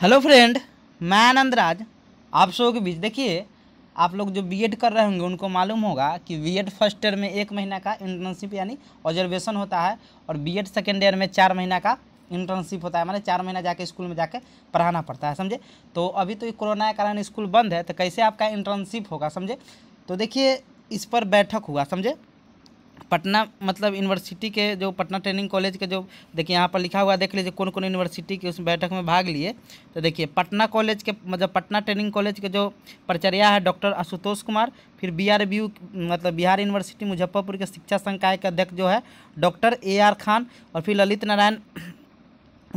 hello friend मैं आनंद राज आप सब के बीच देखिए आप लोग जो बीएड कर रहे होंगे उनको मालूम होगा कि बीएड फर्स्ट ईयर में एक महीना का इंटर्नशिप यानी ऑब्जर्वेशन होता है और बीएड सेकेंड ईयर में चार महीना का इंटर्नशिप होता है मतलब चार महीना जाके स्कूल में जाके पढ़ाना पड़ता है समझे तो अभी तो कोरोना के कारण स्कूल बंद है तो कैसे आपका इंटर्नशिप होगा समझे तो देखिए इस पर बैठक हुआ समझे पटना मतलब यूनिवर्सिटी के जो पटना ट्रेनिंग कॉलेज के जो देखिए यहाँ पर लिखा हुआ देख लीजिए कौन कौन यूनिवर्सिटी के उस बैठक में भाग लिए तो देखिए पटना कॉलेज के मतलब पटना ट्रेनिंग कॉलेज के जो प्रचर्या है डॉक्टर आशुतोष कुमार फिर बी आर बी मतलब बिहार यूनिवर्सिटी मुजफ्फरपुर के शिक्षा संकाय के अध्यक्ष जो है डॉक्टर ए आर खान और फिर ललित नारायण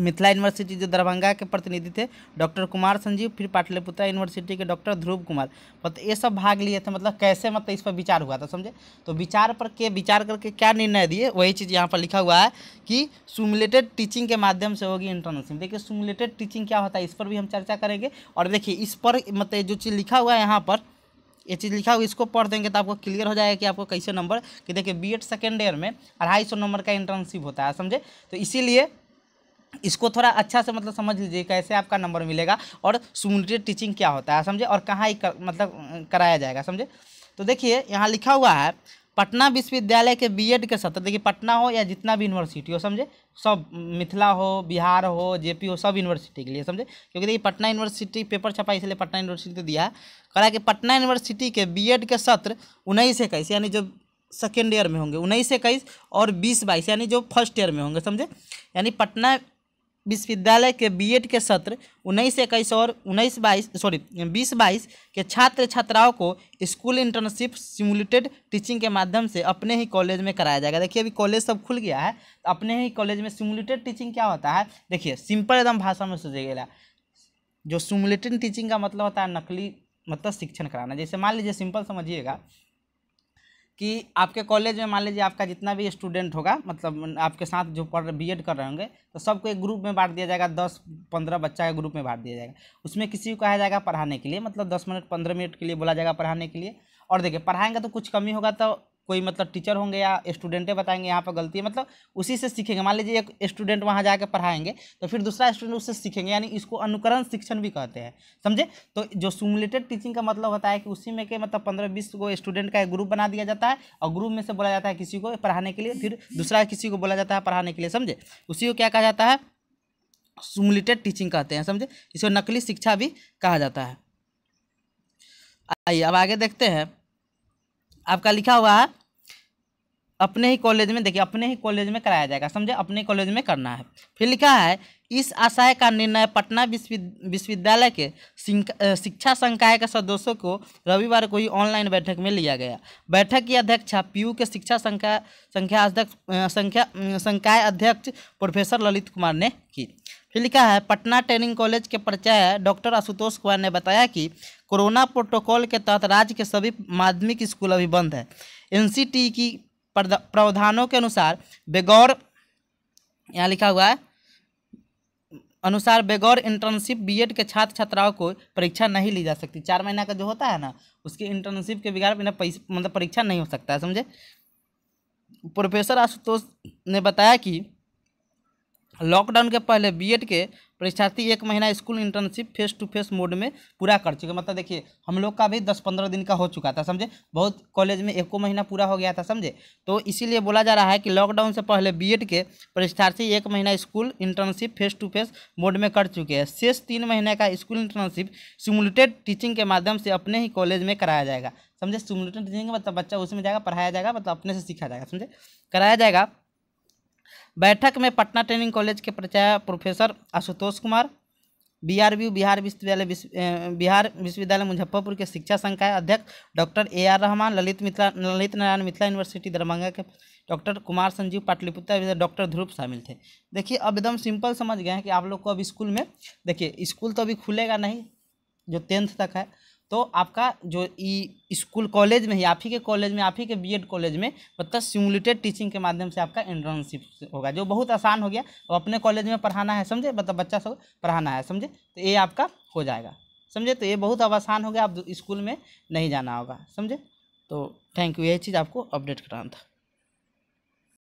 मिथिला यूनिवर्सिटी जो दरभंगा के प्रतिनिधि थे डॉक्टर कुमार संजीव फिर पाटलिपुत्र यूनिवर्सिटी के डॉक्टर ध्रुव कुमार मतलब ये सब भाग लिए थे मतलब कैसे मतलब इस पर विचार हुआ था समझे तो विचार पर के विचार करके क्या निर्णय दिए वही चीज़ यहाँ पर लिखा हुआ है कि सुमुलेटेड टीचिंग के माध्यम से होगी इंटर्नशिप देखिए सुमुलेटेड टीचिंग क्या होता है इस पर भी हम चर्चा करेंगे और देखिए इस पर मतलब जो चीज़ लिखा हुआ है यहाँ पर ये चीज़ लिखा हुआ इसको पढ़ देंगे तो आपको क्लियर हो जाएगा कि आपको कैसे नंबर कि देखिए बी एड सेकेंड ईयर में अढ़ाई सौ नंबर का इंटर्नशिप होता है समझे तो इसीलिए इसको थोड़ा अच्छा से मतलब समझ लीजिए कैसे आपका नंबर मिलेगा और सुमनिटेड टीचिंग क्या होता है समझे और कहाँ कर, मतलब कराया जाएगा समझे तो देखिए यहाँ लिखा हुआ है पटना विश्वविद्यालय के बीएड के सत्र देखिए पटना हो या जितना भी यूनिवर्सिटी हो समझे सब मिथिला हो बिहार हो जेपी हो सब यूनिवर्सिटी के लिए समझे क्योंकि देखिए पटना यूनिवर्सिटी पेपर छपा इसलिए पटना यूनिवर्सिटी तो दिया है करा कि पटना यूनिवर्सिटी के बीएड के सत्र उन्नीस इक्कीस यानी जो सेकेंड ईयर में होंगे उन्नीस इक्कीस और बीस बाईस यानी जो फर्स्ट ईयर में होंगे समझे यानी पटना विश्वविद्यालय के बीएड के सत्र उन्नीस इक्कीस और उन्नीस बाईस सॉरी बीस बाईस के छात्र छात्राओं को स्कूल इंटर्नशिप सिमुलेटेड टीचिंग के माध्यम से अपने ही कॉलेज में कराया जाएगा देखिए अभी कॉलेज सब खुल गया है तो अपने ही कॉलेज में सिमुलेटेड टीचिंग क्या होता है देखिए सिंपल एकदम भाषा में गया जो सिमुलेटेड टीचिंग का मतलब होता है नकली मतलब शिक्षण कराना जैसे मान लीजिए सिंपल समझिएगा कि आपके कॉलेज में मान लीजिए आपका जितना भी स्टूडेंट होगा मतलब आपके साथ जो पढ़ बी एड कर रहे होंगे तो सबको एक ग्रुप में बांट दिया जाएगा दस पंद्रह बच्चा का ग्रुप में बांट दिया जाएगा उसमें किसी को कहा जाएगा पढ़ाने के लिए मतलब दस मिनट पंद्रह मिनट के लिए बोला जाएगा पढ़ाने के लिए और देखिए पढ़ाएंगे तो कुछ कमी होगा तो कोई मतलब टीचर होंगे या स्टूडेंटे बताएंगे यहाँ पर गलती है मतलब उसी से सीखेंगे मान लीजिए एक स्टूडेंट वहाँ जाकर पढ़ाएंगे तो फिर दूसरा स्टूडेंट उससे सीखेंगे यानी इसको अनुकरण शिक्षण भी कहते हैं समझे तो जो सिमुलेटेड टीचिंग का मतलब होता है कि उसी में के मतलब पंद्रह बीस को स्टूडेंट का एक ग्रुप बना दिया जाता है और ग्रुप में से बोला जाता है किसी को पढ़ाने के लिए फिर दूसरा किसी को बोला जाता है पढ़ाने के लिए समझे उसी को क्या कहा जाता है सिमुलेटेड टीचिंग कहते हैं समझे इसको नकली शिक्षा भी कहा जाता है आइए अब आगे देखते हैं आपका लिखा हुआ है अपने ही कॉलेज में देखिए अपने ही कॉलेज में कराया जाएगा समझे अपने कॉलेज में करना है फिर लिखा है इस आशय का निर्णय पटना विश्वविद्यालय के शिक्षा संकाय के सदस्यों को रविवार को ही ऑनलाइन बैठक में लिया गया बैठक की अध्यक्षा पीयू के शिक्षा संकाय संख्या अध्यक्ष संख्या संकाय अध्यक्ष प्रोफेसर ललित कुमार ने की फिर लिखा है पटना ट्रेनिंग कॉलेज के परिचय डॉक्टर आशुतोष कुमार ने बताया कि कोरोना प्रोटोकॉल के तहत राज्य के सभी माध्यमिक स्कूल अभी बंद है एन की प्रावधानों के अनुसार बेगौर यहाँ लिखा हुआ है अनुसार बेगौर इंटर्नशिप बीएड के छात्र छात्राओं को परीक्षा नहीं ली जा सकती चार महीना का जो होता है ना उसकी इंटर्नशिप के बिगाड़ बिना मतलब परीक्षा नहीं हो सकता है समझे प्रोफेसर आशुतोष ने बताया कि लॉकडाउन के पहले बीएड के परीक्षार्थी एक महीना school internship face to face mode में पूरा कर चुके मतलब देखिए हम लोग का भी दस पंद्रह दिन का हो चुका था समझे बहुत कॉलेज में एको महीना पूरा हो गया था समझे तो इसीलिए बोला जा रहा है कि लॉकडाउन से पहले बीएड के परीक्षार्थी एक महीना school internship face to face mode में कर चुके हैं शेष तीन महीने का स्कूल इंटर्नशिप सिमुलेटेड टीचिंग के माध्यम से अपने ही कॉलेज में कराया जाएगा समझे सिमुलेटेड टीचिंग मतलब बच्चा उसमें जाएगा पढ़ाया जाएगा मतलब अपने से सीखा जाएगा समझे कराया जाएगा बैठक में पटना ट्रेनिंग कॉलेज के प्राचार्य professor Ashutosh Kumar B R Bihar Vishwavidyalaya Bihar Vishwavidyalaya Muzaffarpur के शिक्षा संकाय अध्यक्ष doctor A R Rahman Lalit Mithila Lalit Narayan Mithila university Darbhanga के डॉक्टर कुमार संजीव पाटलिपुत्र डॉक्टर ध्रुव शामिल थे देखिए अब एकदम सिंपल समझ गए हैं कि आप लोग को अब स्कूल में देखिए स्कूल तो अभी खुलेगा नहीं जो टेंथ तक है तो आपका जो ई स्कूल कॉलेज में ही आप ही के कॉलेज में आप ही के बीएड कॉलेज में मतलब सिमुलेटेड टीचिंग के माध्यम से आपका इंटर्नशिप होगा जो बहुत आसान हो गया तो अपने कॉलेज में पढ़ाना है समझे मतलब बच्चा सब पढ़ाना है समझे तो ये आपका हो जाएगा समझे तो ये बहुत अब आसान हो गया आप स्कूल में नहीं जाना होगा समझे तो थैंक यू यही चीज़ आपको अपडेट कराना था